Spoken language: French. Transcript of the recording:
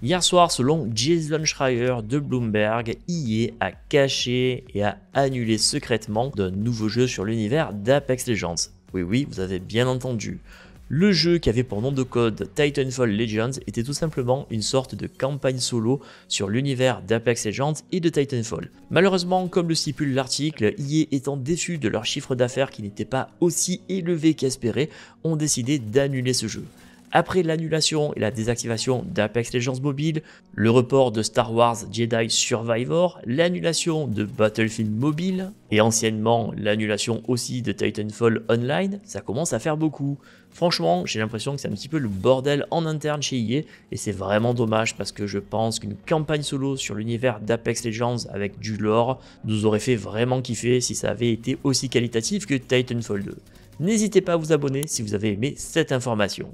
Hier soir, selon Jason Schreier de Bloomberg, EA a caché et a annulé secrètement d'un nouveau jeu sur l'univers d'Apex Legends. Oui oui, vous avez bien entendu. Le jeu qui avait pour nom de code Titanfall Legends était tout simplement une sorte de campagne solo sur l'univers d'Apex Legends et de Titanfall. Malheureusement, comme le stipule l'article, EA étant déçu de leur chiffre d'affaires qui n'était pas aussi élevé qu'espéré, ont décidé d'annuler ce jeu. Après l'annulation et la désactivation d'Apex Legends Mobile, le report de Star Wars Jedi Survivor, l'annulation de Battlefield Mobile, et anciennement l'annulation aussi de Titanfall Online, ça commence à faire beaucoup. Franchement, j'ai l'impression que c'est un petit peu le bordel en interne chez EA, et c'est vraiment dommage parce que je pense qu'une campagne solo sur l'univers d'Apex Legends avec du lore nous aurait fait vraiment kiffer si ça avait été aussi qualitatif que Titanfall 2. N'hésitez pas à vous abonner si vous avez aimé cette information.